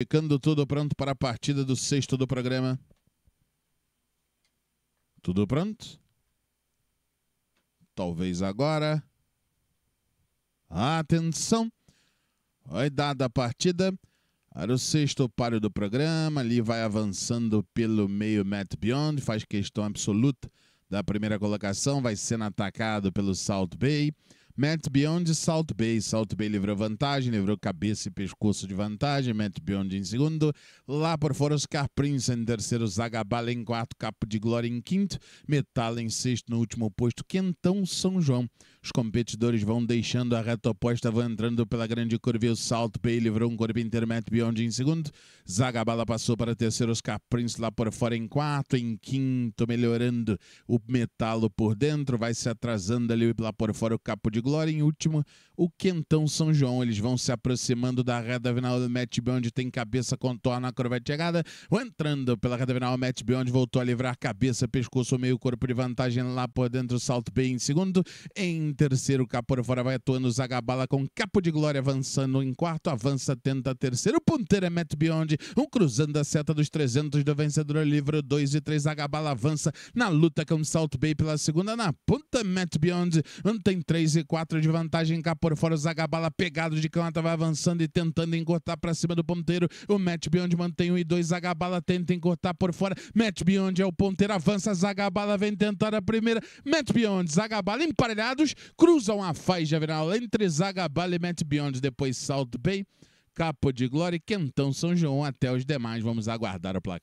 Ficando tudo pronto para a partida do sexto do programa. Tudo pronto? Talvez agora. Atenção! Vai dada a partida para o sexto páreo do programa. Ali vai avançando pelo meio Matt Beyond, faz questão absoluta da primeira colocação. Vai sendo atacado pelo South Bay. Matt Beyond Salt Bay. Salt Bay livrou vantagem, livrou cabeça e pescoço de vantagem. Matt Beyond em segundo. Lá por fora, Oscar Prince em terceiro. Zagabala em quarto. Capo de Glória em quinto. Metal em sexto. No último posto, Quentão São João. Os competidores vão deixando a reta oposta, vão entrando pela grande curva. E o Salt Bay livrou um corpo inteiro. Matt Beyond em segundo. Zagabala passou para terceiro. Oscar Prince lá por fora em quarto. Em quinto, melhorando o metalo por dentro. Vai se atrasando ali lá por fora o Capo de Glória em último, o Quentão São João. Eles vão se aproximando da reta final do Match Beyond, tem cabeça, contorna, de chegada. Entrando pela reta final, o Match Beyond voltou a livrar cabeça, pescoço, meio corpo de vantagem lá por dentro, salto bem em segundo. Em terceiro, capo por fora vai atuando Zagabala com capo de glória avançando. Em quarto, avança, tenta terceiro. Ponteiro é Matt Beyond, um cruzando a seta dos 300 do vencedor livro 2 e 3. Zagabala avança na luta com salto Bay pela segunda. Na ponta, Matt Beyond, um tem 3 e 4. 4 de vantagem cá por fora. O Zagabala pegado de canhota vai avançando e tentando encortar para cima do ponteiro. O Matt Beyond mantém 1 e 2. Zagabala tenta encortar por fora. Matt Beyond é o ponteiro, avança. Zagabala vem tentar a primeira. Matt Beyond, Zagabala emparelhados. Cruzam a faixa final entre Zagabala e Matt Beyond. Depois salto bem. Capo de Glória e Quentão São João. Até os demais. Vamos aguardar o placar.